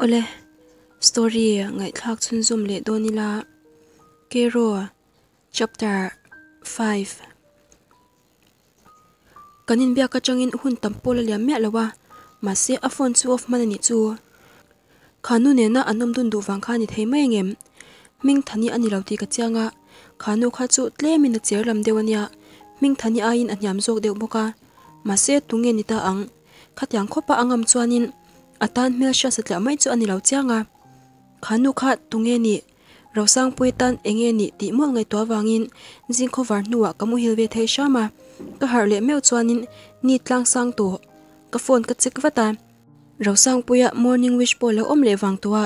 Ole, story ngay thak chun tsum le do nila, kero, chapter 5. Kanin bya ka changin hun tampo le lia lawa, la ma se Afon Tsuof of manani tsu. Kano ne na anam dun vang ka ni thay may ngem, ming thani ani nilauti ka tsianga, kano ka tsu tle min na tseolam dewa nya, ming thani ayin at nyam tsuog dewa boka. ma se tungen ni ta ang, kat yang kopa ang am tsuwa atan mil sha satla mai chu ani lo chianga khanu kha tunge ni rosang puitan enge ni ti mol ngai to wangin jing kho var nuwa kamu hilwe thei shama ka har le meu chuanin ni tlang sang to ka phone ka chik vata rosang puya morning wish polo om le wang towa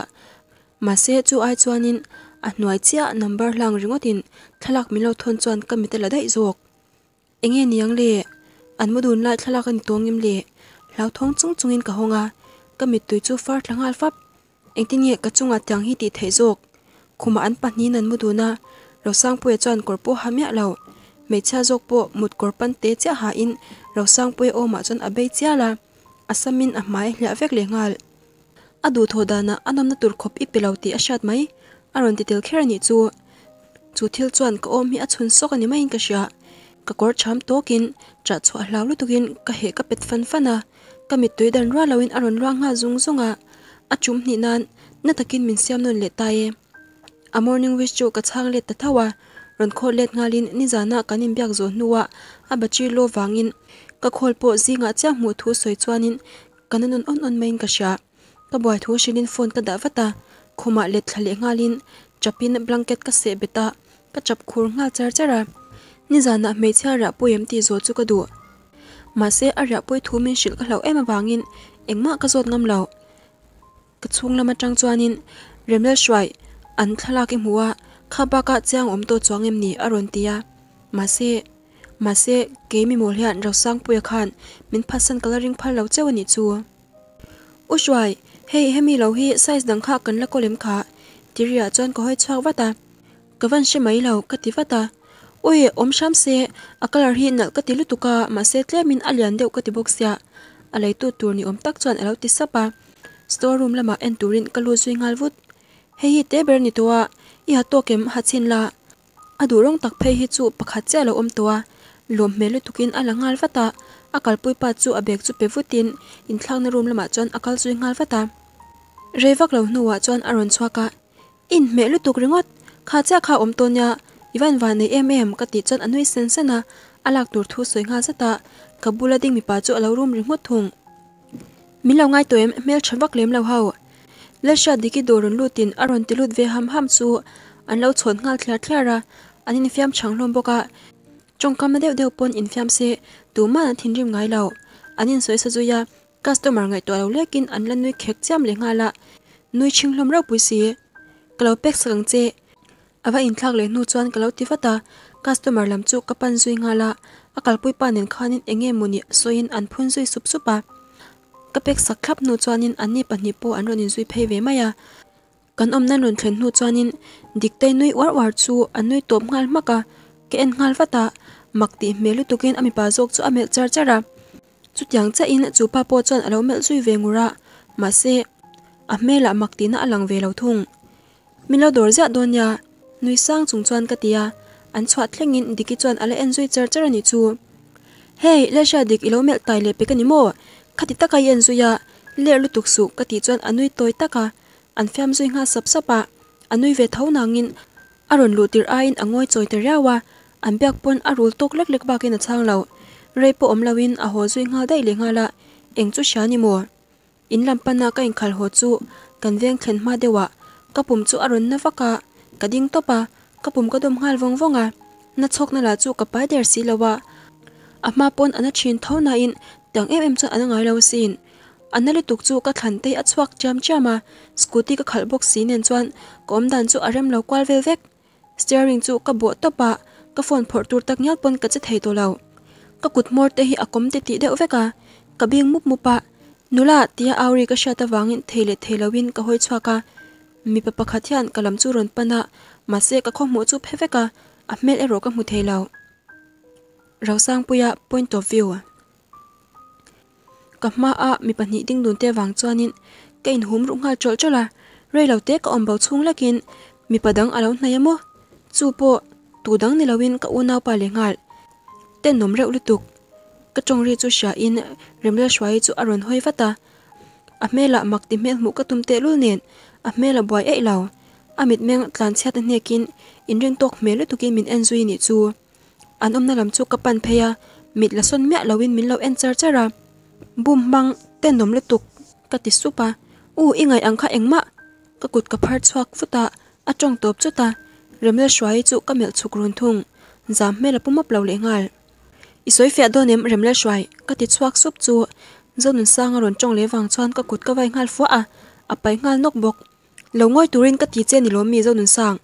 ma se chu ai chuanin a hnuai chia number hlang ringotin thalak milo thon chuan kamitela dai zok enge niang le anmudun lai thalak an tongim le lau thong chung chungin ka honga ก็มีตุยจูฟาร์ทั้งอัลฟับเองที่เนี่ยก็จงอาจังฮิติเทจกคุมาอันปัจนี้นั้นมุดูนะเราสร้างปุยจวนกอร์ปูหามะเราไม่ชาจกปูมุดกอร์ปันเตเจ้าหาอินเราสร้างปุยโอมาจนอเบเจ้าละอาสมินอาไม้เหลือเวกเลียงาลอดูทอดานะอันนั้นตุรคบอีกเปล่าตีอาชาดไหมอารอนติเตลแค่นี้จูจูเทลจวนก็อมมีอาชุนซกันนี่ไม่อินกษะก็กอร์ชามโตกินจัดชัวลาวลุตุกินก็เหกับเป็ดฟันฟันนะ kami tuy dan ra lawin aron ra nga zung zung a a chum ni nan na takin min siam nun le ta ye a morning wish cho ka chang le ta thawa ron kho let nga lin ni za na kanim byak zo nuwa a ba chi lo wangin ka khol po zi nga cha mu thu soi chuanin kananun on on main ka sha ka boy thu shinin phone ka da vata khoma le thale nga lin chapin blanket ka se beta ka chap khur nga char chara ni za na me cha ti zo chu ka du mà sẽ ở rạ bôi thú mình xin các lẩu em vangin em mà các ruột ngâm lẩu cái chung mặt trăng chuanin rem lơ xoay ăn thla kim hua kha ba ka chang om to chuang em ở aron tia mà sẽ mà sẽ kế mi mồi hian rau sang puya khan min phasan coloring phal lau chewa ni chu u xoay hei hemi lau hi size dang kha kan la kolem kha tiria chuan ko hoi chak vata kavan shi mai lau ka ti vata Oye, om shamse, akalar hi nal katilu tuka ma setle min alian deo katibok siya. Alay tu tur ni om tak chuan alaw tisa pa. Store room lama en turin kalu suy ngalvut. Hei hi teber ni tuwa, iha tokem hatin la. Adurong tak pay hi chu pakhatsi ala om tuwa. Lom melu tukin ala ngalvata. Akal pui pa abek chu pevutin in na room lama chuan akal suy ngalvata. Reva klaw nuwa chuan aron chua ka. In melu ringot, khatsi aka om to Ivan và nei em em có ka ti chon anui sen sena à? lạc tur thu rất tạ soi nga zata kabula ding mi rừng chu thùng mình ringot ngay tối em toem mel chawak lem lau hau lesha diki doron lutin aron tilut ve ham ham chu an lo chon ngal thla thlara anin fiam changlom boka chongkam deu deu pon in fiam se tu ma thin rim ngai lo anin soi sa zuya customer ngai anh lo lekin an lan nui khek lạ le nga lâm rau chinglom xì puisi klau pek sang che awa in thlak le nu chuan kalo ti fata customer lam chu kapan zui nga la akal pui pa nen khanin enge muni so in an phun zui sup su pa kapek sak khap nu chuan in ani pa ni po an ronin zui phei ve maya kan om nan ron thlen nu chuan in diktei nui war war chu an nui top ngal maka ke en ngal fata makti melu tukin ami pa zok chu amel char chara chu tiang cha in chu pa po chuan alo mel zui ve ngura ma se a mela makti na alang ve lo thung milodor ja donya ja nui sang chung chuan ka tia an chhuat thleng in dikhi chuan ala enjoy char char ani chu hey la sha dik ilo mel tai le pe kanimo khati taka yen zu ya le lu tuk su ka ti chuan anui toy taka an fiam zui nga sap sapa anui ve thau nang in aron lu tir a in angoi choi te rawa an byak pon arul tok lek lek ba ke na chang lau po om lawin a ho zui nga dai le nga la eng chu sha ni mo in lam pan na ka in khal ho chu kan veng khen ma dewa ka pum chu aron na faka ka ding topa kapum ka dom ngal vong nát na chok na la chu ka pai der si lawa ama anh ana chin thâu na in tang em em chu ana anh lo sin anali tuk thằng tây thlan te achuak cham chama scooty ka khal box sin en chuan kom dan anh em lo kwal về vek steering chu ka bo topa ka phone phor tur tak nyal pon ka che thei to lo ka kut mor te hi akom te ti deuh veka ka bing mup mupa nula tia auri lệ shata wangin thele thelawin hồi hoi chhuaka mi pa pakhat hian kalam chu ron pana ma se ka khaw mu chu pheveka a mel ero ka mu theilau rau sang puya point of view ka ma a mi pa ni ding dun te wang chuanin kein hum ru nga chol chola rei lo te ka om bau chung lakin mi padang alo naya mo chu po tu dang ni lawin ka unaw pa le ngal ten nom reu lutuk ka chong ri chu sha in remla shwai chu aron hoi vata a mela mak ti mel mu ka tum te lu nen a mela boy ei lo amit meng tlan chat ne kin in ring tok mele tu ki min enjui ni chu an omna lam chu kapan pheya mit la son mya lawin min lo en char chara bum mang ten nom le tuk ka ti supa u ingai ang kha engma ka kut ka phar chuak futa a tong top chu ta remle shwai chu ka mel chuk run thung zam mela puma plaw le ngal isoi fe do nem remle shwai ka ti chuak sup chu zonun sang ron tong le wang chuan ka kut ka vai ngal fwa a apai ngal nok bok lo ngoi turin ka ti che ni lo mi zo nun sang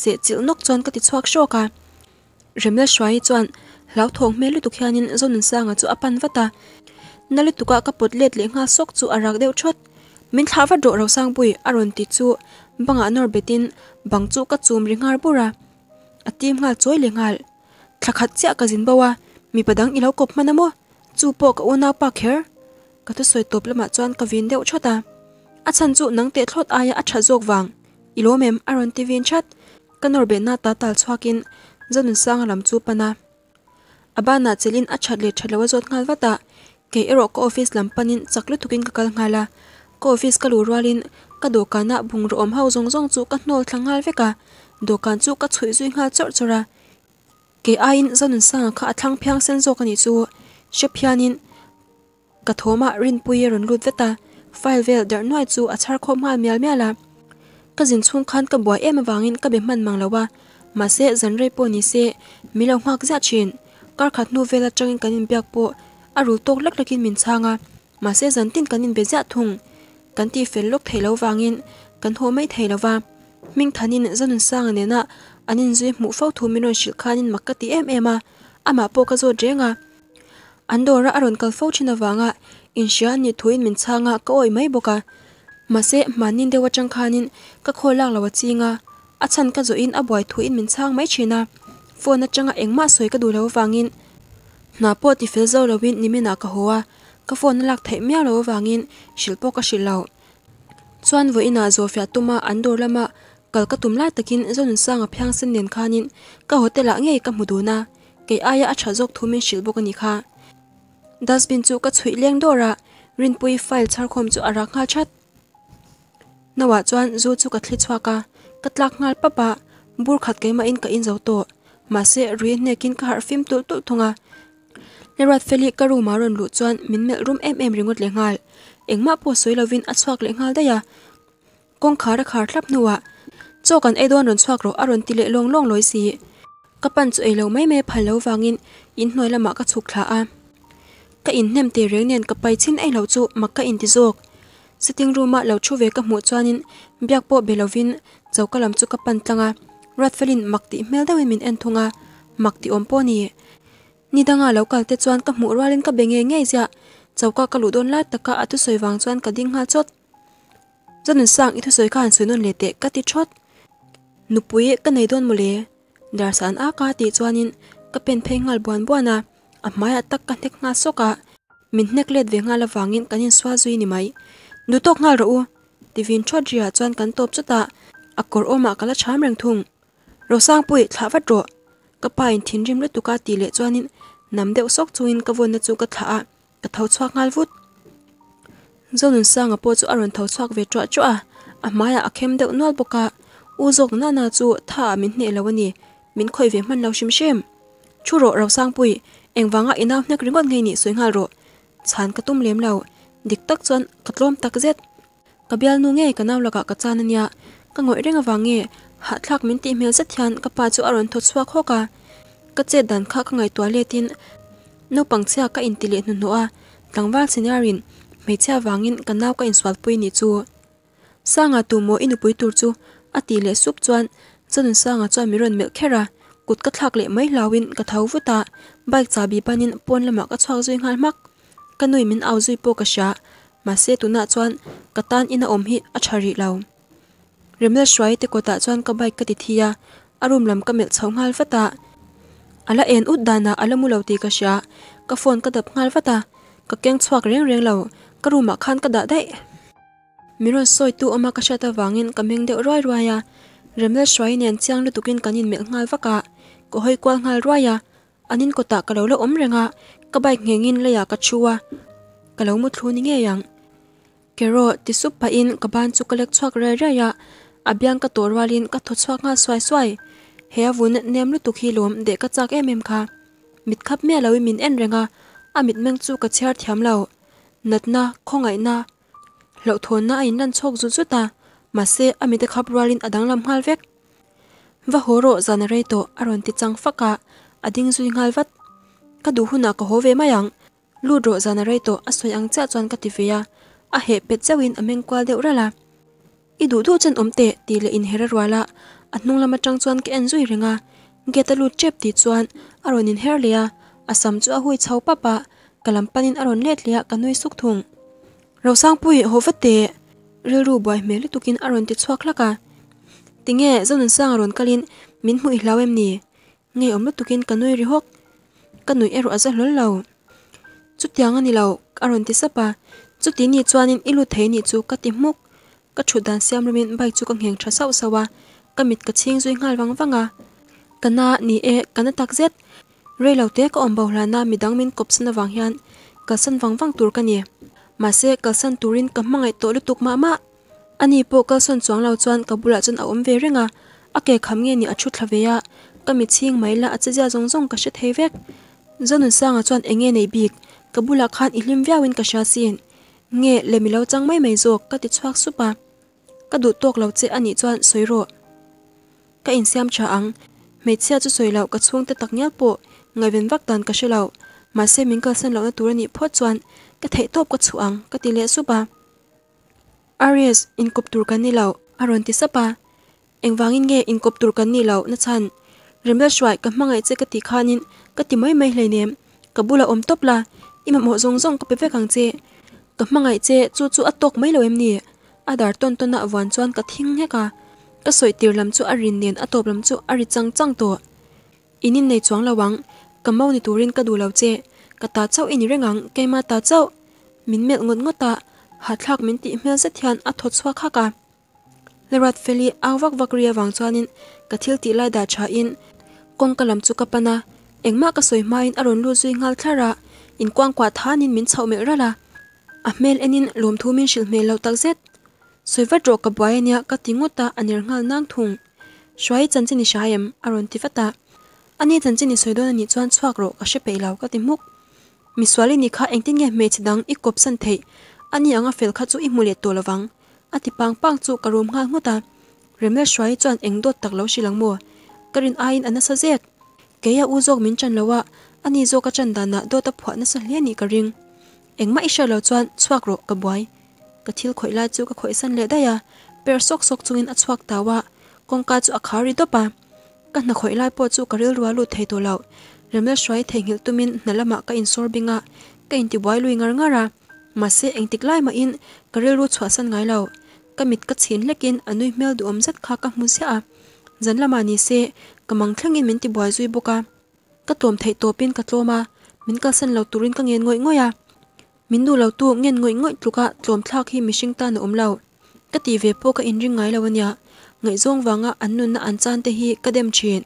se chil nok chon ka ti chuak shoka remle shwai chuan lau thong me lu tukhianin zo nun ta, chu apan tục na lu bột liệt pot let le nga ả chu arak chút, mình min vắt do ro sang ả ả pui aron à ti chu banga nor betin bang chu ka chum ringar bura atim à nga choi lengal thakhat cha ka jin bawa à. mi padang ilo kop manamo chu pok ona pa kher ka tu soi top lama chuan viên vin chút ta. a chan nang te thlot aya a tha jok wang ilomem aron tv in chat kanor be na ta tal chhuakin zanun sang lam chu pana abana chelin a chat le thalawa jot ngal wata ke ero ko office lam panin chakle thukin ka kal ngala ko office kalu rwalin ka dokana bung ro om hau zong zong chu ka hnol thlangal veka dokan chu ka chhui zui nga chor chora ke ain zanun sang kha athang phyang sen jok ani chu shephianin ka thoma rin puye ron lut veta file vel dar noi chu achar kho ma mial miala ka jin chung khan ka bua em wangin ka be man mang lawa ma se zan re po ni se milo hak za chin kar khat nu vela changin kanin biak po aru tok lak lakin min changa ma se zan tin kanin be za thung kan ti fel lok thelo wangin kan ho mai thelo wa ming thanin zanun sang ne na anin zui mu fau thu minon shil khanin makati em ema ama po ka zo drenga andora aron kal fau china wanga in sian ni thuin min changa ka oi mai boka mase manin dewa changkhanin ka kholak lawa chinga achan ka zo in aboi thuin min chang mai china phone changa engma soi ka dulo wangin na po ti fel zo lawin nimena ka hoa ka phone lak thei mia lo wangin shilpo ka shilao chuan vo ina zo fya tuma andor lama kal ka tum lai takin zon sanga phyang sen nen khanin ka hotela ngei ka muduna ke aya acha jok thumin shilbok ani kha dustbin chu ka chhui leng dora rinpui file charkhom chu ara nga that nawa chuan zu chu ka thli chhuaka ka tlak ngal pa pa bur khat keima in ka in zo to ma se ri nekin ka har fim tul tul thunga lerat feli karu maron lu chuan minmel rum em em ringot le ngal engma po soilovin a chhuak le ngal daya kong khara khar thlap nuwa chawkan eidon ron chhuak ro aron tile long long loi si kapan chu elo mai me phalo wangin in hnoilama ka chuk thla a ka in nem te reng nen ka pai chin ei lo chu maka in ti jok sitting room ma lo chu ve ka mu chuanin biak po belovin chokalam chu ka pan tlanga ratfelin makti hmel dawin min en thunga makti ompo ni nidanga lo kal te chuan ka mu ralin ka benge ngei ja chawka ka lu don la vàng cho anh chuan ka ding chốt. chot zanun sang ít các ithu soi khan suinon lete ka ti chot nupui ka nei don mule darsan a ka ti chuanin ka pen phengal buan à a mai a tak kan thek nga soka ah. min nek let ve nga la wangin kanin swa zui ni mai nu tok nga ro tivin thwa dria chuan kan top chuta ah. a kor oma ah kala cham reng thung ro sang pui thla wat ro ka pa in thin rim le tuka ti le chuanin nam deuh sok chuin ka von na chu ka thla a ka thau chhuak ngal vut zonun sang a po chu aron thau chhuak ve twa chu a a mai a khem deuh nual boka u zok na na chu tha min hne lo ani min khoi ve man lo shim shem chu ro ro sang pui eng wanga ina hnak ringot ngei ni suinga ro chan ka tum lem lo dik tak chon katlom tak zet kabial nu nge kanaw laka ka chan ania ka ngoi renga wange ha thlak min ti hmel sathian ka pa chu aron thot chwa khoka ka che dan kha ka ngai tuale tin no pangchia ka intile nu no a tlangwal sinarin meichia wangin kanaw ka inswal pui ni chu sanga tu mo inu pui tur chu ati le sup chuan chon sanga chuan miron mel khera lệ mấy kut ka thlak le mai lawin ka tho ban nhân chabi panin pon lama ka duy zui mắc mak ka mình ao duy zui po ka mà ma tu tuna chuan ka tan ina om hi a thari lo remla shwai te kota chuan ka bike ka ti thia arum lam ka mel chhau ngal vata ala en út à ut dana alamu lo ti ka sha ka phone đập dap ngal vata ka keng chhuak reng reng lo ka ruma khan ka da dai miron soi tu ama ka shata wangin kameng de roi rồi à. remla xoay nén chiang tu lu tukin kanin mel ngal vaka ko hoi kwal ngal roya anin ko ta ka lo lo om renga ka nge ngin la ya ka chuwa ka lo mu ni nge yang Kero, ti su pa in ka ban chu kolek chuak re re ya a byang ka tor walin ka tho chuak nga swai swai he a vun neem lu tukhi loom lom de ka chak em em ka. mit khap me lo min en renga a mit meng chu ka chhar thiam lo nat na khong ai na lo thon na ai nan chok zu zu ta ma se a mit khap adang lam hal vek vahoro zanareto aron ti chang faka ading zui ngal vat ka du huna ka hove mayang ludro zanareto asoi ang cha chon ka ti veya a he pe chawin ameng kwal de urala i du du chen omte ti le in herer wala anung lama chang chon ke enjoy ringa nge ta lu chep ti chuan aron in her leya asam chu a hui chau papa kalam panin aron let leya ka noi suk thung rosang pui hovate rilru boy mel tukin aron ti chuak laka tình nghe dân lần sang rồn kalin min mũi lao em nì nghe ống lót tukin canoe ri hốc cả hok canoe ero rất lớn lâu chút tiếng anh lau aron ti sapa à. chút tiếng tí ni chuanin ilu thấy ni chu kati muk ka chu dan siam ramin bai chu kang heng tha sau sawa kamit ka ching vắng vắng à cả na nì e cả tắc kana tak zet rei lau te ka ombau hlana midang min cả sân wang hian tour wang wang mà xe cả sân tourin cả ka mangai to lu tuk ma ma ani po ka san chuang lao chuan ka bula chan a um ve renga a ke kham nge ni a chu thlawe ya ka mi ching mai la a chi ja zong zong ka she thei vek zon sa nga chuan eng nge nei bik ka bula khan i lim viau in ka sha sin nge le mi lo chang mai mai zo ka ti chuak su pa ka du tok lo che ani chuan soi ro ka in siam cha ang me chia chu soi lao ka chuang te tak ngel po ngai ven vak tan ka she lao ma se ming ka san lo na tur ni pho chuan ka thei top ka chuang ka ti le su pa Aries in cục tur kan ni lo aron ti sapa engwangin nge in cục tur kan ni lo na chan remla shwai ka mangai che ka ti khanin ka ti mai mai hlenem ka bula om top la ima mo zong zong ka pe ve kang che ka mangai che chu chu atok mai lo em ni adar ton ton na wan chuan ka thing he ka ka soi tir lam chu arin nen atop lam chu ari chang chang to inin nei chuang lawang ka mau ni turin ka du lo che ka ta chau in rengang ke ma ta chau min mel ngot ngota hạt thác mình tị mel rất hiền ắt thốt xóa khác cả lerat valley ao vak vak ria vàng nên cả thiêu tị lại đà trả in con cả làm chu kapana eng ma ka soi mai in aron lu zui ngal ra. in quang kwa than in mình chau me ra la a mel enin lùm thu min shil me lo tak zet soi va dro ka bai nia ka tinguta anir ngal nang thung shwai chan chini shayam aron ti fata ani chan chini soi don ni chuan chuak ro ka she pe lau ka ti muk mi swali anh kha engtin nge chỉ chidang ít kop san thei ani anga fel kha chu i mule to lawang ati pang pang chu karum nga nga remle shwai chan eng dot tak lo shilang mo karin ain ana sa jet ke ya u zog min chan lawa ani zo ka chan dana do a phwa na sa hle ni karing eng ma isha lo chuan chuak ro ka boy ka thil khoi la chu ka khoi san le da ya per sok sok chu in a chuak ta wa kong ka chu a do pa ka na khoi lai po chu ka ril rua lu thei to lau remle shwai thengil tu min na ka insorbinga, ka in ti boy lu ingar nga ra mà sẽ anh tịch lai mà in kare ru chua san ngai lo ka mit ka chin lekin anui mel du om zat kha ka là se a zan lama măng se kamang mình thì ti duy zui ca, ka tom thấy tổ pin ka tloma min ka san lo turin ka ngen ngoi ngoi a min du lo tu ngen ngoi ngoi tluka tlom thlak hi mishing ta na om lo ka ti ve po ka in ring ngai lo ania ngai zong wanga annun na an chan te hi ka đêm chin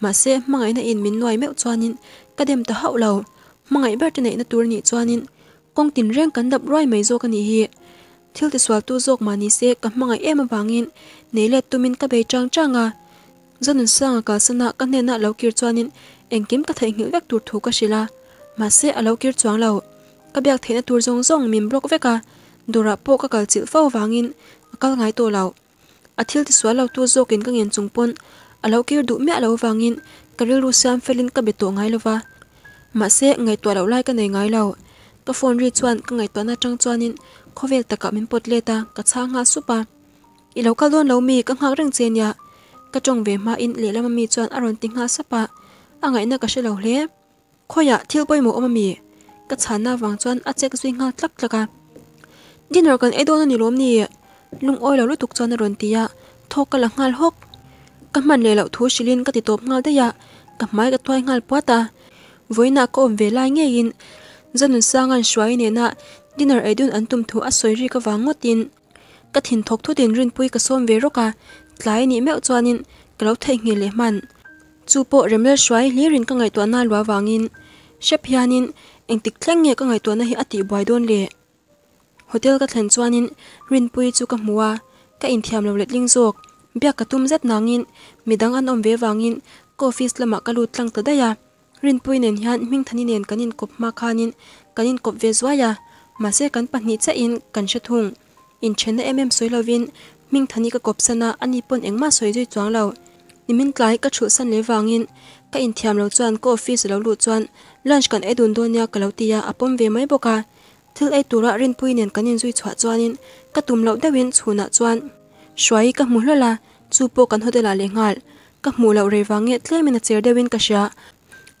mà se mangai na in mình min noi cho anh, ka đêm ta hau lo mangai ber te nei na tur cho anh kong tin reng kan dap rai mai zo kan hi thil te swal tu zok mani se ka mangai em wangin neile tumin ka be chang changa zanun sanga ka lâu ka ne na lokir chuanin engkim ka thai ngil vek tur thu ka shila ma se alokir chuang lo ka byak theina tur zong zong mim blok veka dura po ka kal chil fo wangin akal ngai to lo athil ti swal lo tu zokin ka ngen chungpon alokir du me alo wangin linh rusam felin ka beto lâu lova mà se ngai to lo lai ka nei ngai lâu to phone ri chuan ka ngai tona tang chuanin khovel taka min pot leta ka chha nga supa i lo ka lon lo mi ka ngak reng chen ya ka chong ve ma in le lama mi chuan aron ti nga sapa angai à, dạ na ka shelo hle khoya thil boy mo oma mi ka chhana wang chuan a chek zui nga tlak tlaka dinner kan edon ni lom ni lung oi lo lutuk chuan ron tia dạ. thok ka la ngal hok ka man le lo thu shilin ka ti top ngal te ya dạ. ka mai ka thwai ngal pata voina ko om ve lai nge in zanun sangan shuai ne na dinner edun antum thu a soiri ka wangotin ka thin thok thu den rin pui ka som ve roka tlai ni meu chuanin kalo thei nge le man chu po remle shuai li rin ka ngai to na lwa wangin shep anh tích thleng nghe ka ngai tuần na hi ati buai don lệ, hotel ka cho anh, rin pui chú ka mùa, ka in thiam lệ linh jok bia ka tum zet nangin midang an om ve wangin coffee slama ka lut tlang đây à rin pui nen hian ming thani nen kanin kop ma khanin kanin kop ve zuaya ma se kan pahni cha in kan she thung in chen e mm soilovin ming thani ka kop sana ani pon engma soi jui chuang lo nimin tlai ka thu san lewangin ka in thiam lo chuan ko office lo lu chuan lunch kan edun donia kalotia apom ve mai boka thil ei tura rin pui nen kanin zui chwa chuanin ka tum lo dawin chhuna chuan shwai ka mu hlola chu po kan hodela le ngal ka mu lo re wange tlemina cher dewin ka sha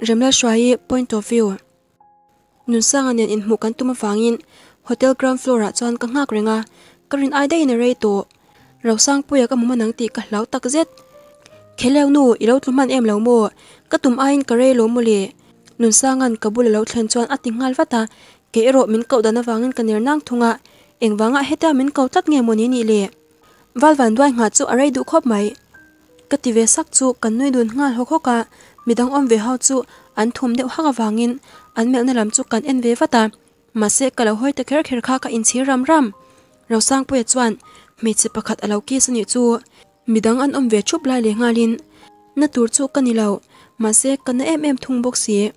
remla shwai point of view nun sang anen in hmukan tuma fangin hotel ground floor a chuan ka ngak renga karin ai dai in rei to ro sang puya ka mum nang ti ka hlau tak zet kheleu nu ilo tluman em lo mo ka tum ain ka rei lo muli nun sangan kabul lo thlen chuan ati ngal vata ke ero min ko dana wangin ka ner nang thunga engwanga heta min ko tlat nge moni ni le valwan duai nga chu arei du khop mai ka tive sak chu kan noi dun ngal ho khoka midang om ve hau chu an thum deuh haka wangin an melna lam chu kan en ve vata ma se kalo hoi te kher kher kha ka in chi ram ram ro sang pui chuan mi chi pakhat alo ki sani chu midang an om ve chup lai le ngalin na tur chu kanilo ma se kan em em thung bok si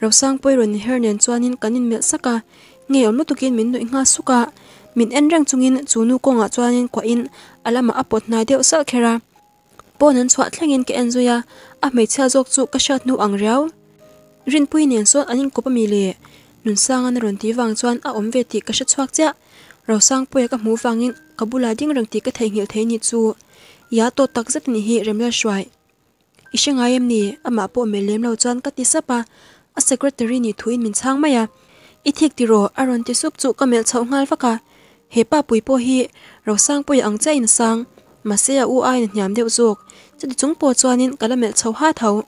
ro sang pui ron her nen chuanin kanin mel saka nge om tukin min noi nga suka min en rang chungin chunu konga chuanin kwa in alama apot nai deuh sal khera ponan chhuat thlengin ke enjoya a mai cha jok chu ka shat nu ang rau rin pui nen so anin ko pa mi le nun sang an ron ti wang chuan a om ve ti ka sha chuak cha ro sang pui ka mu wangin ka bula ding rang ti ka thei ngil thei ni chu ya to tak zat ni hi remla shwai ishinga em ni ama po melem lo chuan ka ti sapa a secretary ni thuin min chang maya ithik ti ro aron ti sup chu ka mel chho ngal vaka hepa pui po hi ro sang pui ang cha in sang mà xe u ai nên nhám đeo ruột cho thì chúng bò cho nên cả là mẹ cháu hát thấu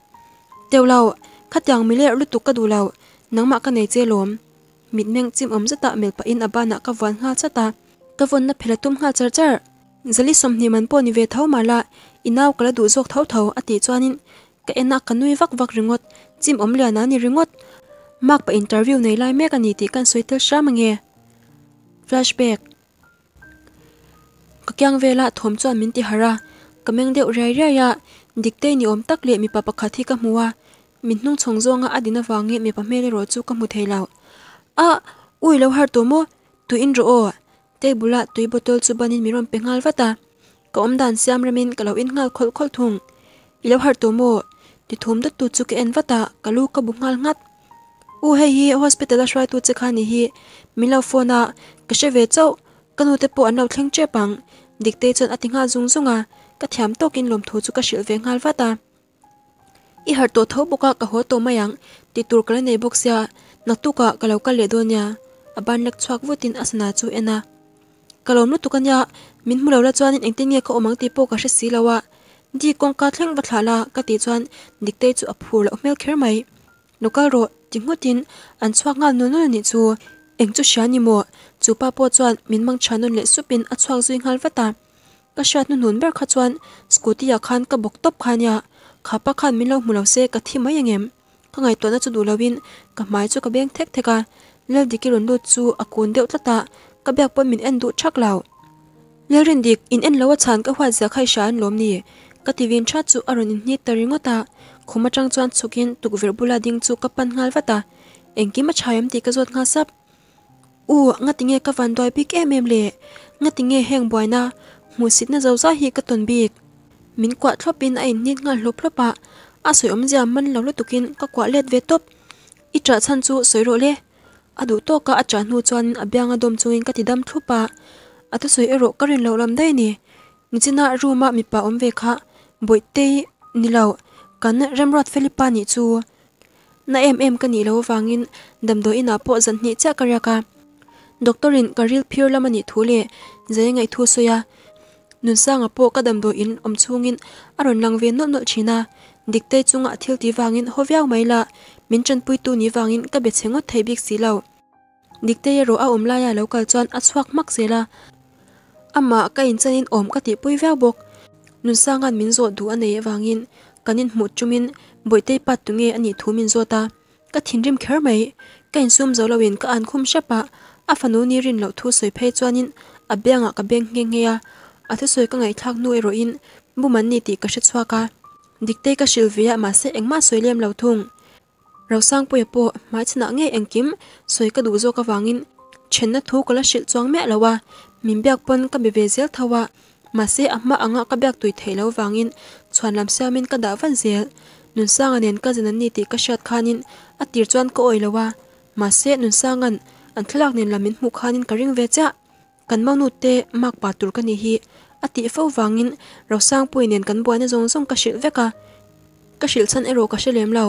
đeo lâu khát tiếng mi lẹ lút tục cả đủ lâu nắng mạ cả này chê lốm mịt mèng chim ấm rất tạ mẹ bà in à ba nạ cả ván hát chát ta cả vốn nạp hết tôm ngã chát chát giờ lý xóm niệm bò ni về thấu mà lạ in inao cả là đủ ruột thấu thấu à tí cho nên cái em nạc cả nuôi vắc vắc ringot chim ấm lẹ nà ni ringot mặc bà interview này lại mẹ cả nị tí can suy tư xa mà nghe flashback akyang vela thom chuan min ti hara kameng deuh rai rai ya ah, dikte ni om tak le mi pa pakhat hi ka hmuwa ah. min nung chong zonga adina wange mi pa mele ro chu ka mu theilaw a ah, ui lo har to mo tu in ro o te bula tui botol chu banin mirom pengal vata ka om dan siam ramin kalau in ngal khol khol thung ilo har to mo ti thum da tu chu ke en vata lu ka bu ngal ngat u hei hi hospital a shwai tu che khani hi milo phone a ka she ve chau kanu te po anau thleng che pang chân dikte chon atinga zungzunga ka thiam tokin lom thu chu ka sil ve ngal vata i har to tho buka ka ho to mayang ti tur kala nei boxia natuka kalau ka le donya aban nak chhuak votin asna chu ena kalom lu tukanya min mulo la chuan in engtin nge kho omang ti po ka hre si lawa di kong ka thleng va thlala ka ti chuan dikte chu aphur la mel kher mai local ro tingotin an chhuak ngal nu nu ni chu anh eng chu shani mo chu pa po chuan mình mang thanon le supin a chuak zui ngal vata ka shat nu nun ber kha chuan scooty a khan ka bok top khania khapa khan min lo mulo se ka thi mai angem ka ngai tona chu du lawin ka mai chu ka beng thek theka lel dikki ron lu chu akun deuh tlata ka bek pon min en du thak law lerin dik in en lawa chan ka hwa za khai nì shan lom ni ka tivin tha chu aron in ni taringota khuma tang chuan chukin tukver bula ding chu ka pan ngal vata engki ma chhayam ti ka zot nga sap u nga tinge ka van doi bik em em le nga tinge heng boy na mu sit na zo za hi ka ton bik min kwa thlop in a in nit nga hlop lopa a soi om jam man lo lo tukin ka kwa let ve top i tra chan chu soi ro le adu to ka a cha nu chuan a byang adom chungin ka ti dam thupa atu soi ero karin lo lam dai ni nichina ruma mi pa om ve kha boi te nilo kan remrod philippa ni chu na em em ka ni lo wangin damdo ina po zan ni cha karya ka doctorin karil phir lamani thule zai ngai thu soya nun sang apo kadam do in om chungin aron lang ve no no china dikte chunga thil ti wangin hoviau maila minchan pui tu ni wangin ka be chengot theibik silo dikte ro a omla ya local chuan achhuak mak zela ama ka inchanin om ka ti pui vau bok nun sangan min zo du ane wangin kanin mu chumin boite pat tunge ani thumin zota ka thinrim kher mai kain sum zolawin ka an khum shapa a fanu ni rin lo thu soi phe chuanin a benga ka beng nge nge a a thu soi ka ngai thak nu ero in bu man ni ti ka hre chua ka dikte ka silvia ma se engma soi lem lo thung rau sang po po ma chna nge engkim soi ka du zo ka wangin chenna thu kala shil chuang me lawa mimbyak pon ka bevezel thawa mase amma anga ka byak tui thelo wangin chuan lam siamin ka da van zel nun sangan en ka zanan ni ti ka shat khanin atir chuan ko oilowa mase nun sangan an thlalak nen lamin hmu khanin ka ring ve cha kan mau nu te mak pa tur ka ni hi ati fo wangin ro sang pui nen kan buana zong zong ka shil veka ka shil chan ero ka shelem lo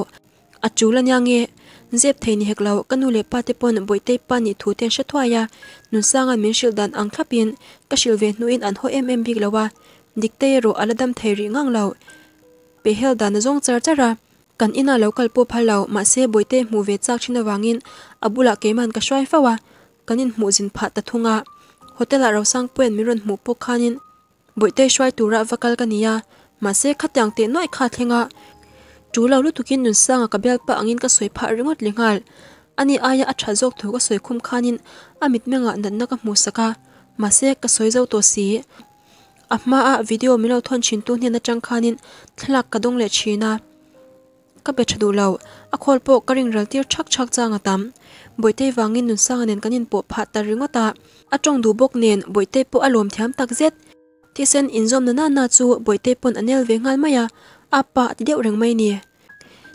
a chula nyange zep theini heklo kanu le pa te pon boi te pa ni thu ten sha thwaya nun sanga min shil dan ang khlapin ka shil ve nu in an ho em em big lawa dikte ro aladam theri ngang lo pe hel dan zong char chara kan ina lo kalpo phalo ma se boite mu ve chak thina wangin abula keman ka shwai fawa kanin mu jin pha ta thunga hotel aro sang puen miron mu po khanin boite shwai tura vakal kania ma se khatyang te noi kha thlenga chu lo lu tukin nun sanga ka bel pa angin ka soi pha ringot lingal ani aya a tha jok thu ka soi khum khanin amit menga nan na ka mu saka ma se ka soi zo to si ahma a video milo thon chin tu hne na chang khanin thlak ka dong le china các bé ka pe thadu lo a khol po ka ring ral tir chak chak changa tam boite wangin nun sang các kanin po phát ta ringa trong a bốc nền buổi tối boite po alom thiam tắc zet ti sen zoom inzom na na chu boite pon anel ve ngal à apa ti deu reng mai ni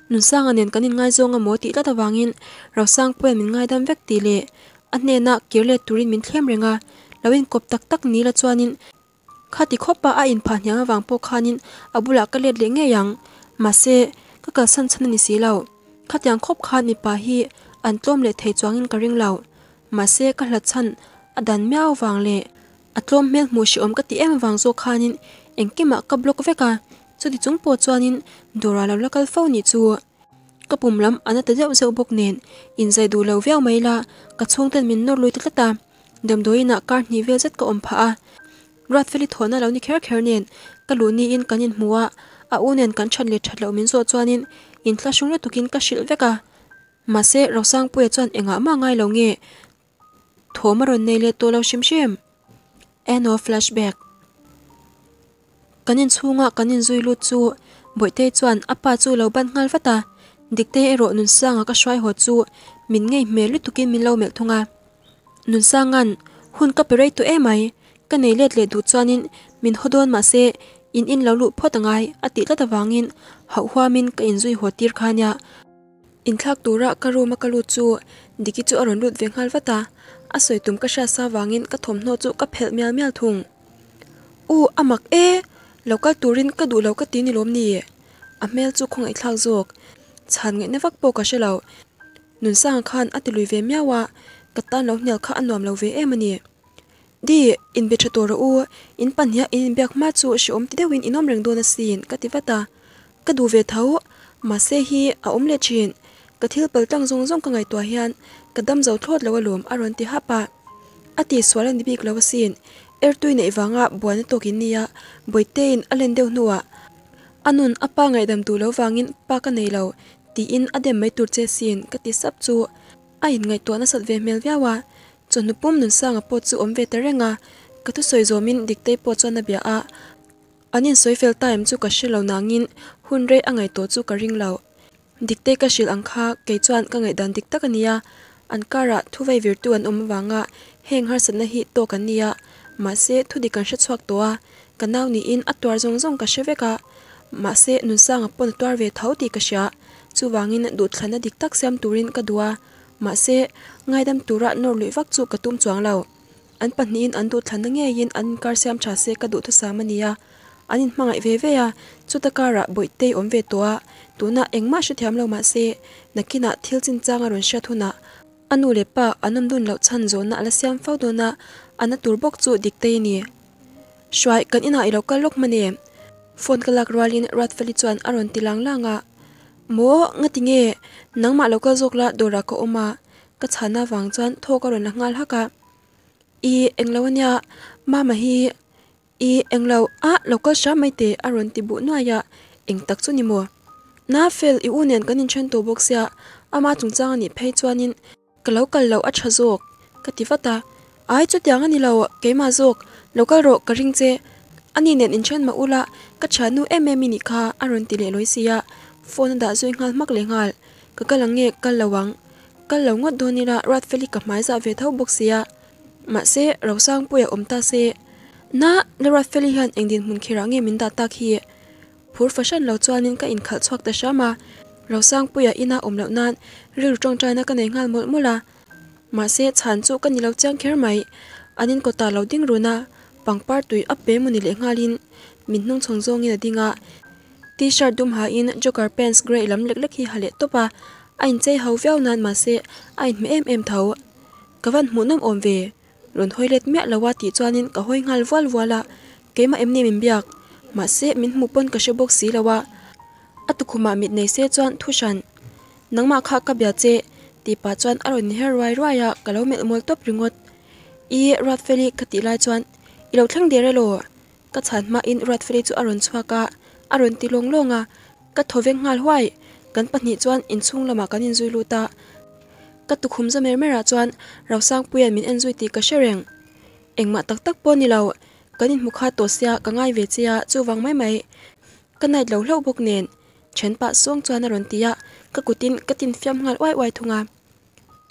nun sang ngay zoom ngắm zonga mo ti ta wangin raw sang pen min ngai dam vek ti le ane na kirle turin min thlem tắc lawin kop tak tak ni la chuanin khati khopa a in pha hnyanga wang po khanin abula ka let lệ nge yang ma se các ka ka san san ni si lo khatyang khóc kha mi pa hi an tlom le thei chuang in ka ring lo ma se ka hla chan adan miao wang le atlom mel mu shi om ka ti em cặp lục vẹt engkema ka thì chúng chu ti chung po chuanin dora lo lakal phone ni chu ka pum lam ana ta jau zeu bốc nen in zai đồ lo vẹo mai la ka chung ten min nor lui ta tạm, đầm đôi na kar ni vel zet ka om pha a rat veli thona lo ni kher kher nen ka lu ni in kanin muwa a unen kan chan le that lo min zo chuanin in thla shung la tukin ka shil veka ma se ro sang pue chuan enga ah ma ngai lo nge thoma ron nei le to lo shim shim end of flashback kanin chunga kanin zui lu chu boite chuan apa chu lo ban ngal fata dikte ero nun sanga ka shwai ho chu min ngei me lu tukin min lo mel thunga nun sangan hun ka pere to emai ka nei let le du chuanin min hodon ma se in in lau luu potangay ati kata vangin hau hua min ka in zui huwa tir khaa nya in clag tu raa ka ruu ma ka luu chu diki chu arun luud vinghal vata asoy tum kasha saa vangin ka thom noo chu ka pel mial mial thung uu amak ee lau ka turin ka duu lau ka ti nilomni a mial chu kuang i clag zuog chan nge na wakpo ka sha nun saa nga ati luu vee mial waa kata lau nial ka anuam lau vee ee di in be chator u in panya in byak ma chu om ti dewin inom reng dona sin katiwata ka du ve thau ma se hi a om le chin ka thil pal tang zong zong ka ngai to hian ka dam zo thot lo lom aron ti hapa ati swalan dibik lo sin er tui nei wanga buan to kin nia boitein alen deu nuwa anun apa ngai dam tu lo wangin pa ka nei lo ti in adem mai tur che sin ka ti sap chu in ngai tua na sat ve mel viawa cho nu pum nun sang a po chu om rèn ta renga ka tu soi zo min dik te po chana bia a anin soi fel time chu ka shilo nangin hun re angai to chu ka ring lo dik te ka shil ang kha ke chuan ka ngai dan dik takania an kara thu vai vir tu an om wanga heng har san hi to kan nia ma se thu di kan sha chuak to cái nào ní in atwar zong zong ka sheveka ma se nun sang a pon twar ve thau ti ka sha chu wangin du thlana dik tak sem turin ka duwa mà sẽ ngay đâm tù rạn nổ lụy vắc dụ cả tùm An lào. Anh bật nhìn anh đột thân nghe yên anh cả xem trả xe cả đủ thức xa mà nì à. Anh nhìn mạng ngại ta cả rạ bụi tê ổn về tù à. Tù nạ ảnh mạ sẽ thèm lâu mà sẽ, nà kì nạ thiêu dinh trang à rồn thu nạ. Anh nụ lệ bà, anh âm đun lậu chân dỗ nạ là xem phao đồ nạ, anh nắng mo ngati nge nang ma lo ka zokla dora ko oma ka chana wang chan tho ka ron ngal haka i englawanya ma ma hi i englaw a local sha mai te aron ti bu nua ya eng tak chu ni mo na fel i unen kanin chen to box ya ama chung chang ni phei chuanin kalau kal lo a tha zok ka ti ta ai chút chu tiang ani lo ke ma zok local ro ka ring che ani nen mà u ma ula chán chanu em em mini ni kha aron ti lệ loi sia phone đã duy ngal mắc lấy ngal ka lắng nghe, nge ka lawang ka lo ngot do ni ra rat feli ka mai về ve thau bok sia ma se ro sang pu ya om ta se na le rat feli han eng din hun khira nge min da tak hi phur fashion lo chuanin ka in khal chuak ta shama ro sang pu ya ina om lo nan ril tong china ka nei ngal mol mula ma se chan chu ka ni lo chang kher mai anin ko ta lo ding runa pangpar tui linh, mình le ngalin min nong chhong đi adinga t-shirt dum ha in jogger pants grey lam lek lek hi hale topa ain chei ho viau nan ma se ain me em em tho kawan munam om ve lon hoilet me lawa ti chuanin ka hoi ngal wal wala keima em ni min biak ma se min mu pon ka shebok si lawa atukuma mit nei se chuan thushan nangma kha ka bia che ti pa chuan aron her rai rai ya kalo mel mol top ringot i rat feli khati lai chuan ilo thlang dere lo ka chan ma in rat feli chu aron chhuaka a ron ti long longa ka à? thoveng ngal huai kan pahni chuan inchung lama kan inzui luta ka tukhum za mer mera chuan rawsang puian min enzui ti ka shereng engma tak tak pawh ni lo kanin mukha to sia ka ngai ve chia chu wang mai mai ka nai lo hlo bok nen chen pa song chuan a ron tia ka kutin ka tin fiam ngal wai wai thunga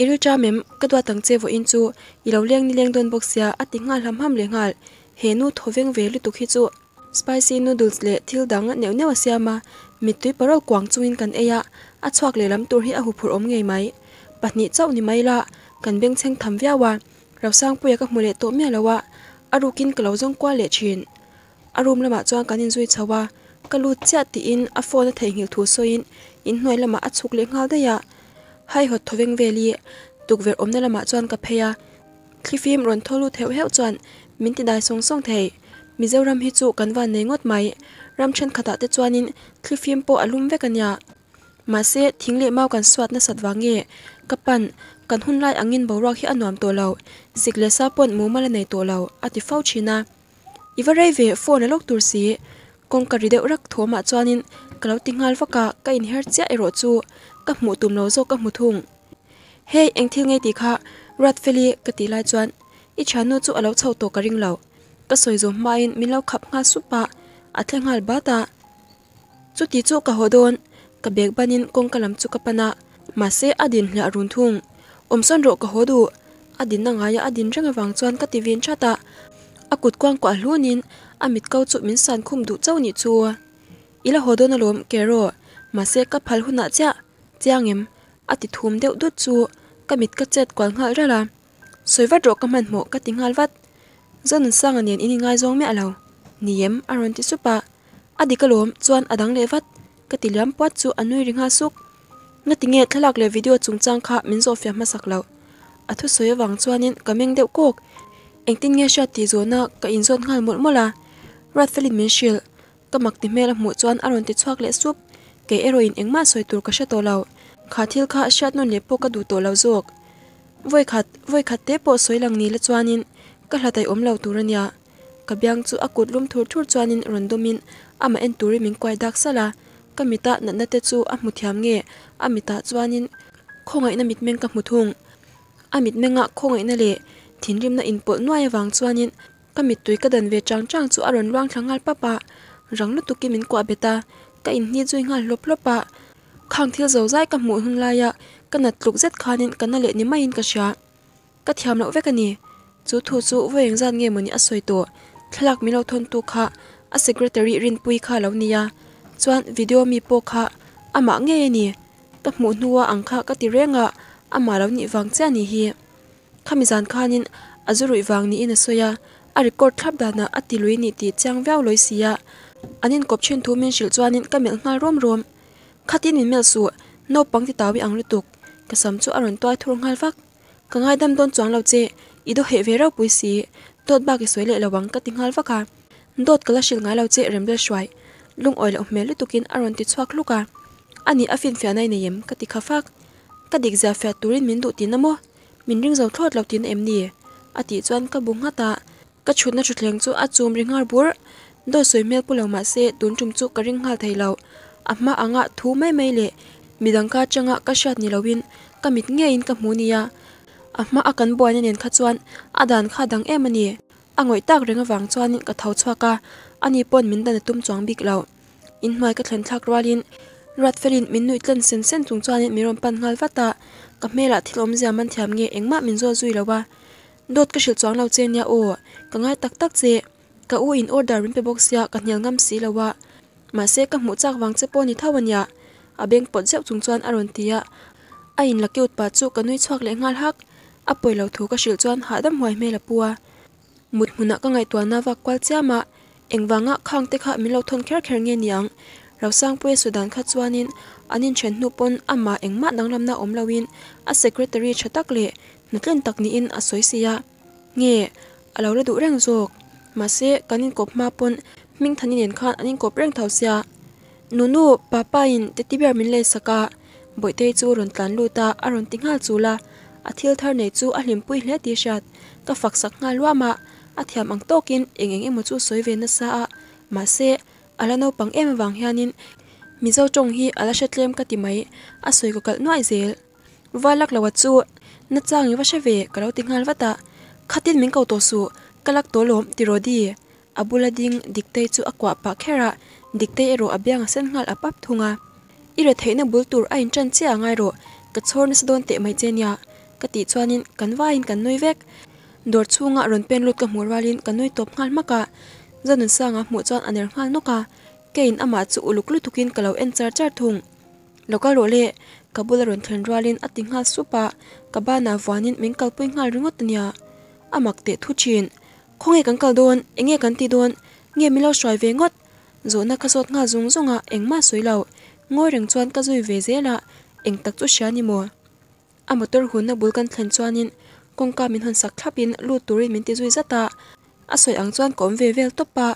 iru à? cha mem ka dwa tang chevo in chu i lo leng ni leng don bok sia ati ngal ham ham le ngal henu thoveng ve lu tukhi chu spicy noodles le thil dang neu neu asiama mitui parol kwang chuin kan eya a chhuak le lam tur hi a hu phur om ngei mai pahnih chau ni mai la kan beng cheng tham via wa rausang puya ka mule to me lawa arukin kalo jong kwa le chin arum lama chuan kanin zui chawa kalu chia ti in a phone thei ngil thu soin in in hnoi lama a chuk le ngal da ya hai hot thoveng veli tukver omna lama chuan ka pheya thlifim ron tholu theu heu chuan minti dai song song thei mizoram hi chu kan van nei ngot mai ram then khata te chuanin thlifim po alum ve kanya ma se thingle mau kan swat na satwa nge kapan kan hun lai angin borak hi anuam to lo sikle sa pon mu mala nei to lo ati fau china ivarai ve phone lok tur si kong ka rideu rak thoma chuanin kalau tingal vaka ka in her cha ero chu ka mu tum lo zo ka mu thung hei engthil ngei ti kha rat feli ka ti lai chuan i chhanu chu alo chho to ka ring lo ka soi zo ma in min lo khap nga supa a thengal bata chuti chu ka hodon ka bek banin kong kalam chu ka pana ma se adin hla run thung om son ro ka hodu adin na nga ya adin renga e wang chuan ka tivin chata akut kwang kwa hlunin amit kau chu min san khum du chau ni chu ila hodon alom kero ma se ka phal huna cha chiangem ati thum deuh dut chu kamit ka chet kwal ngal rala soiwat ro ka man mo ka tingal wat zan sang anian ini ngai zong me alo niyem aron ti supa adikalom chuan adang le vat katiliam pat chu anui ringa suk ngatinge thlak le video chungchang kha min zo fya masak lo athu soi wang chuanin kameng deuh kok engtin nge sha ti zona ka in zon ngal mul mola rathlin min shil kamak ti mel mu chuan aron ti chuak le sup ke eroin engma soi tur ka sha to lo kha thil kha shat non le po ka du to lo zok voi khat voi khat te po soi lang ni le chuanin các ka hlatai om lo turania ka biang chu akut lum thur thur chuanin rondomin ama en turi min kwai dak sala kamita nanate chu a muthiam nge amita chuanin không na mitmeng lệ, muthung amit menga in na nuôi vàng na inpol các mít tuổi kamit tui ka trang trang chang chang chu aron luang thangal papa rằng ranglu tuki mình kwa beta các in ni zui ngal lop lopa khang thil zo zai ka mu hung laya kana tluk zet các kana lệ ni mai in các sha các thiam lo ve ka nè chú thu chú với hình gian nghe một nhã xoay tổ thlak mi lo thôn tu kha a secretary rin pui kha lo nia chuan video mi po kha ama nge ni ta mu nuwa ang kha ka ti renga ama lo ni wang cha ni hi khami zan khanin azurui wang ni ina soya a record thlap dana ati lui ni ti chang vau loi sia anin kop chen rôm men shil chuanin kamel ngal rom rom khatin min mel su no pang ti tawi ang lutuk kasam chu aron toi hai ngal cả kangai đâm don chuang lo che ido he vera puisi tot ba ki soile la wang ka tinghal wa ka dot kala shil nga lau che remble shwai lung oil of mel tukin aron ti chwak luka ani afin fe nai ne yem ka ti kha khafak ka dik za fya turin min du ti namo min ring zo thot lau tin em ni ti chuan ka bu nga ta ka chhut na chutleng chu a chum har bur do soi mel pu lau ma se dun chum chu ka ring hal thailo amma anga thu mai mai le midang ka changa ka shat ni lawin ka mit nge in ka muniya ya ahma akan buwane nien ka chuan, adan ka dang ema ni. Angoy tak ringa vang chuan nien kathaw chua ka, ani pon minta na tum chuang big lao. In mai ka tlen tlak rwa lin, rat felin min nuit lan sen sen tung chuan nien miron pan ngal vata, ka me la ah til om zia man thiam nge eng ma min zo zui lao ba. Dot ka shil lao chen ya o, ka ngay tak tak che, ka u in order rin pe bok ka nyal ngam si lao ba. Ma se ka mu chak vang che po ni thao wan a beng pot อปวยเหล่าทูก็ชิลจวนหาดำหวยเมละปัวมุดมุนะก็ไงตัวนาวักกว่าเจ้ามาเอ็งวางอ่ะค้างเตะขะมิเราทนแค่แข็งเงียนยังเราสร้างปุ้ยสุดันขัดจวนินอันนี้เฉินนุปนอามาเอ็งมาดังลำนาอมลาวินอัสเซกเรตรีชตักเละนักเล่นตักนี้อินอัสวยเสีย เงี้ยเราระดูเร่งโจกมาเซกันนินกบมาปนมิ่งทันนินข้านอันนี้กบเร่งเท่าเสีย นูนูป้าป้าอินเตติเบียร์มินเลสกาบ่อยเตยจูรอนตันลูตาอารอนติงหาจูลา athil thar nei chu a hlim pui hle ti shat to fak sak nga lwa ma athiam ang tokin eng eng emu chu soi ve na sa a ma se ala no pang em wang hianin mi zo chong hi ala shatlem ka ti mai a soi ko kal noi zel walak lawa chu na chang yuwa she ve kalo ti ngal wata khatil ming ko to su kalak to lom ti ro di abulading diktei chu akwa pa khera diktei e ro abyang sen ngal apap thunga ire theina bultur a in chan chia ngai ro ka chhorna sa don te mai chenya cho ka ti chuanin kan vain kan noi vek dor chhunga ron pen lut ka hmur walin kan noi top ngal maka zanun sanga hmu chuan aner ngal noka kein ama chu uluk cả kalau en char char thung local role kabul ron thlen ralin ating ha supa kabana wanin mingkal pui ngal ringot nia amak te thu chin nghe kan kal don enge kan ti don nge milo shoi ve ngot zona kha sot nga zung zunga engma soilo ngoi reng chuan về dễ ve zela tắt chút chu như mùa a motor hun na bul kan thlan chuanin kawngka min hon sak thlapin lu turin min ti zui zata a soi ang chuan kom ve vel topa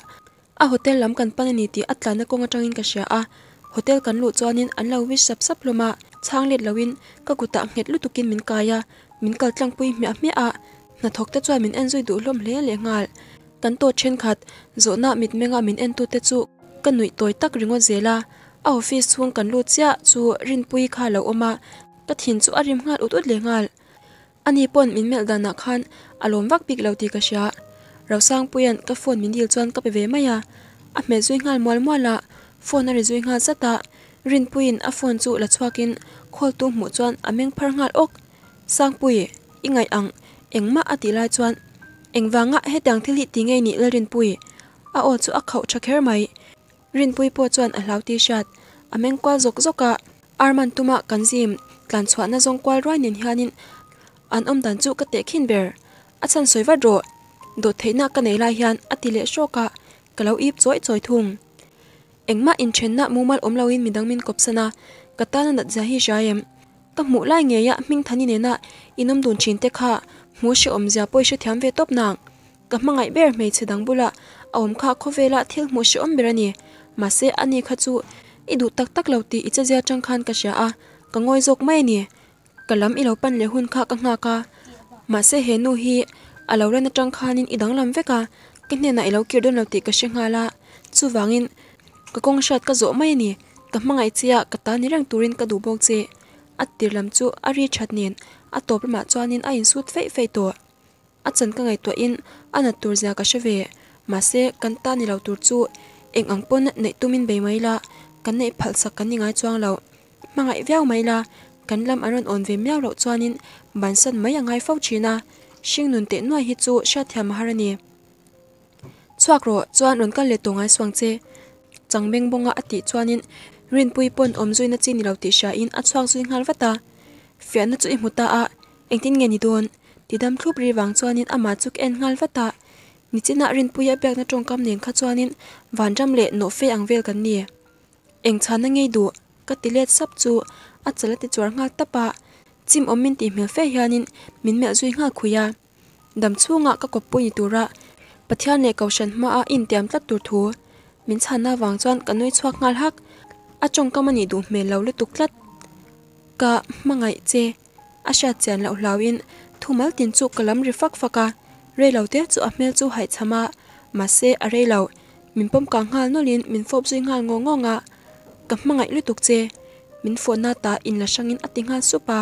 a hotel lam kan pan ni ti atlana konga tangin ka sia a hotel kan lu chuanin an lo wish sap sap loma chang let lawin ka kuta nghet lu tukin min kaya min kal tlang pui mi a mi a na thok te chuan min en zui du hlom hle le ngal kan to chen khat zo na mit menga min en tu te chu kan nui toy tak ringo zela a office chung kan lu chia chu rin pui kha lo oma pathin chu a rim ngal ut ut le ngal ani pon min mel dana khan alom wak pik lo ti ka sha rau sang puyan ka phone min dil chuan ka pe ve maya a me zui ngal mwal mwala phone ari zui ngal zata rin puin a phone chu la chuakin khol tu mu chuan ameng phar ngal ok sang pui ingai ang engma ati lai chuan engwanga hetang thili tinge ni lerin pui a o chu a khau tha kher mai rin pui po chuan a hlau t-shirt ameng kwal zok zoka arman tuma kanzim tlan chhuat na zong kwal ruain in hianin an om dan chu ka te khin ber a chan soiwa dro do theina ka nei lai hian ati le shoka kalau ip choi choi thung engma in thenna mumal omlawin midangmin kopsana katana nat zahi jaem ka mu lai nge ya ming thani ne na inom dun chin te kha mu she om zia poi she thiam ve top nang ka mangai ber mei chedang bula awm kha khovela thil mu she om berani mase ani kha chu i du tak tak lo ti icha zia chang khan ka sha a ka ngoi jok mai ni kalam i lo pan le hun kha ka nga ka ma se he nu hi alo ren chang khan in idang lam veka ki hne na i lo kir don lau ti ka she nga la chu wangin ka kong shat ka zo mai ni ka mangai chia ka ta ni rang turin ka du bok che atir lam chu ari that nen a top ma chuanin a in sut fei fei to a chan ka ngai to in ana tur zia ka shave ma se kan ta ni lo tur chu eng ang pon nei tumin be mai la mà kan nei phal sak kan ningai chuang lo mangai viau mai la kan lam aron on ve miao lo chuanin ban san mai angai fau china shing nun te noi hi chu rồi thiam harani chuak lệ chuan à ngay kan chế chẳng bên bông changmeng bonga ati nên rin pui pon om zuina chi ni lo ti sha in a chuak zui ngal vata fian na chu i muta a engtin nge ni don tidam thlup ri wang chuanin ama chuk en ngal vata nichina rin puya bag na tongkam nen kha chuanin vanram le no fe angvel kan ni eng chhan ngay du ka tilet sap chu a chala ti chuar ngak tapa chim omin ti hmel fe hianin min me zui nga khuya dam chunga ka koppu ni tura pathian le kaushan ma a in tiam tlat tur thu min chhana wang chuan kanoi chuak ngal hak a chong kamani du hmel lo le tuklat ka mangai che a sha chen lo hlawin thumal tin chu kalam ri fak faka re lo te chu a hmel chu hai chama ma se a re lo min pom ka ngal nolin min fop zui ngal ngo ngo nga ka hmanga ilutuk che min phone na ta in la sangin atinga supa